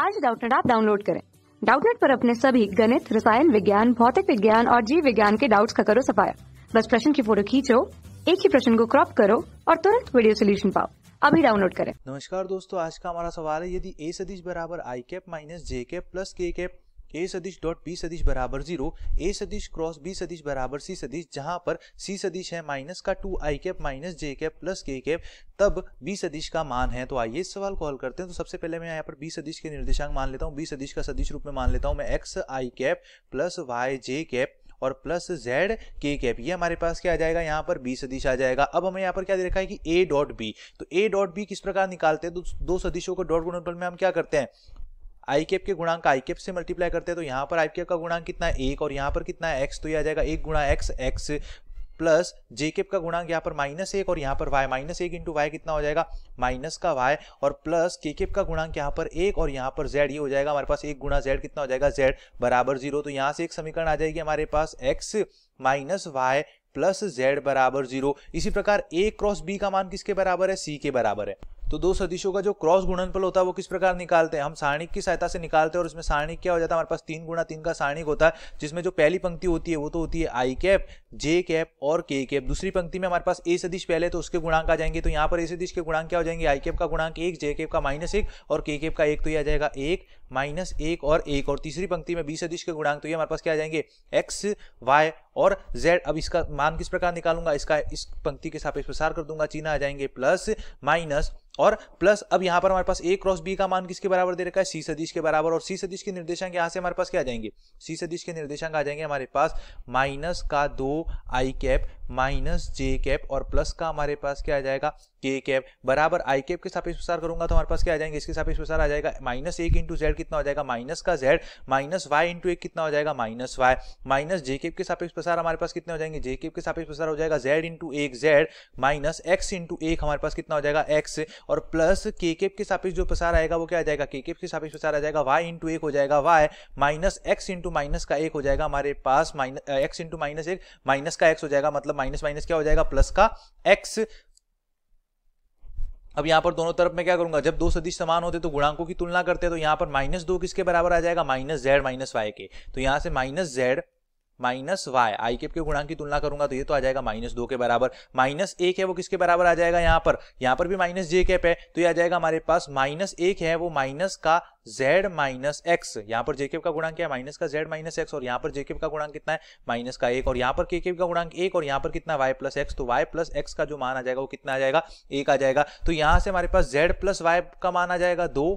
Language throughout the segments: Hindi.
आज डाउटनेट आप डाउनलोड करें डाउटनेट पर अपने सभी गणित रसायन विज्ञान भौतिक विज्ञान और जीव विज्ञान के डाउट्स का करो सफाया बस प्रश्न की फोटो खींचो एक ही प्रश्न को क्रॉप करो और तुरंत वीडियो सोल्यूशन पाओ अभी डाउनलोड करें नमस्कार दोस्तों आज का हमारा सवाल है यदि ए सदिश बराबर I cap minus J cap plus K cap A सदिश डॉट बी सदिश बराबर जीरो ए सदिश क्रॉस बी सदिश बराबर सी सदिश जहां पर सी सदिश है माइनस का two I cap minus J cap plus K cap तब बी सदिश का मान है तो आइए इस सवाल को हल करते हैं तो सबसे पहले मैं यहाँ पर बी सदिश के निर्देशांक मान लेता हूँ बी सदिश का सदिश रूप में मान लेता हूँ मैं X I cap plus Y J cap और प्लस जेड के कैप ये हमारे पास क्या आ जाएगा यहाँ पर बी सदिश आ जाएगा अब हमें यहाँ पर क्या दे रखा है कि ए डॉट बी तो ए डॉट बी किस प्रकार निकालते हैं तो दो सदिशों को डॉट गुणनफल में हम क्या करते हैं आई केप के गुणांक आई केप से मल्टीप्लाई करते हैं तो यहाँ पर आई केप का गुणांक कितना है एक और यहाँ पर कितना है एक्स तो यह आ जाएगा एक गुणा X X plus J cap का गुणांक यहाँ पर माइनस एक और यहाँ पर वाई माइनस एक इंटू वाई कितना हो जाएगा माइनस का वाई और प्लस के केप का गुणांक यहाँ पर एक और यहाँ पर जेड ये हो जाएगा हमारे पास एक गुणा जेड कितना हो जाएगा जेड बराबर जीरो तो यहाँ से एक समीकरण आ जाएगी हमारे पास X minus Y plus Z बराबर जीरो इसी प्रकार ए क्रॉस बी का मान किसके बराबर है सी के बराबर है तो दो सदिशों का जो क्रॉस गुणनफल होता है वो किस प्रकार निकालते हैं हम सारणिक की सहायता से निकालते हैं और उसमें सारणिक क्या हो जाता है हमारे पास तीन गुणा तीन का सारणिक होता है जिसमें जो पहली पंक्ति होती है वो तो होती है आई कैप जे कैप और के कैप दूसरी पंक्ति में हमारे पास ए सदिश पहले तो उसके गुणांक आ जाएंगे तो यहाँ पर ए सदिश के गुणांक क्या हो जाएंगे आई कैप का गुणांक एक जे कैप का माइनस एक और के कैप का एक तो यह आ जाएगा एक माइनस एक और एक और तीसरी पंक्ति में बी सदिश के गुणांक तो ये हमारे पास क्या आ जाएंगे एक्स वाई और z अब इसका मान किस प्रकार निकालूंगा इसका इस पंक्ति के साथ प्रसार कर दूंगा चीना आ जाएंगे प्लस माइनस और प्लस अब यहाँ पर हमारे पास ए क्रॉस बी का मान किसके बराबर दे रखा है सी सदिश के बराबर और सी सदिश के निर्देशांक यहां से हमारे पास क्या आ जाएंगे सी सदिश के निर्देशांक आ जाएंगे हमारे पास माइनस का दो I cap minus J cap और प्लस का हमारे पास क्या आ जाएगा के कैप बराबर आई कैप के सापेक्ष विस्तार करूंगा तो हमारे पास क्या आ जाएंगे इसके सापेक्ष विस्तार आ जाएगा माइनस एक इंटू जेड कितना हो जाएगा माइनस का जेड माइनस वाई इंटू एक कितना हो जाएगा minus Y minus J cap के सापेक्ष प्रसार हमारे पास कितने हो जाएंगे जे कैप के सापेक्ष प्रसार हो जाएगा जेड इंटू एक जेड माइनस एक्स इंटू एक हमारे पास कितना हो जाएगा एक्स और प्लस के कैप के साथ जो प्रसार आएगा वो क्या आ जाएगा के कैप के सापेक्ष प्रसार आ जाएगा वाई इंटू एक हो जाएगा Y minus X into minus का एक हो जाएगा हमारे पास माइनस एक्स इंटू माइनस एक माइनस का एक्स हो जाएगा मतलब माइनस माइनस क्या हो जाएगा प्लस का एक्स अब यहां पर दोनों तरफ में क्या करूंगा जब दो सदिश समान होते तो गुणांकों की तुलना करते हैं तो यहां पर माइनस दो किसके बराबर आ जाएगा माइनस जेड माइनस वाई के तो यहां से minus Z minus Y I cap के गुणांक की तुलना करूंगा तो ये तो आ जाएगा माइनस दो के बराबर माइनस एक है वो किसके बराबर आ जाएगा यहाँ पर यहाँ पर भी माइनस जे कैप है तो ये आ जाएगा हमारे पास माइनस एक है वो माइनस का जेड माइनस एक्स यहाँ पर जेकेब का गुणांक क्या है माइनस का जेड माइनस एक्स और यहाँ पर जेकेब का गुणांक कितना है माइनस का एक और यहाँ पर केकेब का गुणांक एक और यहाँ पर कितना वाई प्लस एक्स तो वाई प्लस एक्स का जो मान आ जाएगा वो कितना आ जाएगा एक आ जाएगा तो यहाँ से हमारे पास जेड प्लस वाई का मान आ जाएगा दो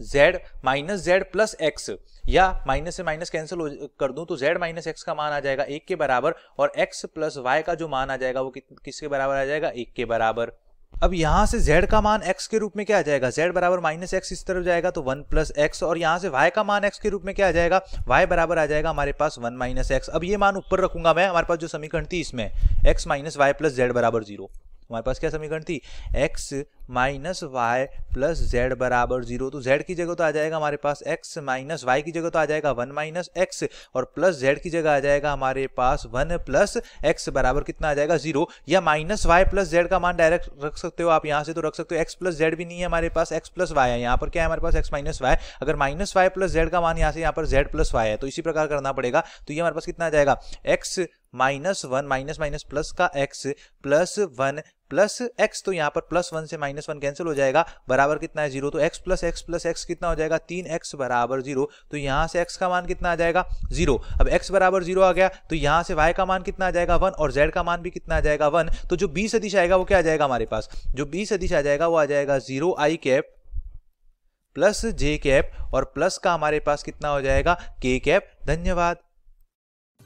z minus Z plus X या माइनस से माइनस कैंसिल कर दूं तो z माइनस एक्स का मान आ जाएगा एक के बराबर और x प्लस वाई का जो मान आ जाएगा वो कि, किसके बराबर आ जाएगा एक के बराबर अब यहां से z का मान x के रूप में क्या आ जाएगा z बराबर माइनस एक्स इस तरफ जाएगा तो 1 प्लस एक्स और यहां से y का मान x के रूप में क्या आ जाएगा y बराबर आ जाएगा हमारे पास 1 माइनस एक्स अब ये मान ऊपर रखूंगा मैं हमारे पास जो समीकरण थी इसमें x minus Y plus Z बराबर जीरो हमारे पास क्या समीकरण थी X minus Y plus Z बराबर जीरो तो जेड की जगह तो आ जाएगा हमारे पास एक्स माइनस वाई की जगह तो आ जाएगा वन माइनस एक्स और प्लस जेड की जगह आ जाएगा हमारे पास वन प्लस एक्स बराबर कितना आ जाएगा जीरो या माइनस वाई प्लस जेड का मान डायरेक्ट रख सकते हो आप यहाँ से तो रख सकते हो एक्स प्लस जेड भी नहीं है हमारे पास एक्स प्लस वाई है यहाँ पर क्या है हमारे पास एक्स माइनस वाई अगर माइनस वाई प्लस जेड का मान यहाँ से यहाँ पर जेड प्लस वाई है तो इसी प्रकार करना पड़ेगा तो ये हमारे पास कितना आ जाएगा X minus one minus minus plus का X plus one plus X तो यहाँ पर प्लस वन से माइनस वन कैंसिल हो जाएगा बराबर कितना है जीरो तो X plus X plus X कितना हो जाएगा तीन एक्स बराबर जीरो तो यहाँ से एक्स का मान कितना आ जाएगा जीरो अब एक्स बराबर जीरो आ गया तो यहाँ से वाई का मान कितना आ जाएगा वन और जेड का मान भी कितना आ जाएगा वन तो जो बी सदिश आएगा वो क्या आ जाएगा हमारे पास जो बी सदिश आ जाएगा वो आ जाएगा zero I cap plus J cap और प्लस का हमारे पास कितना हो जाएगा के कैप धन्यवाद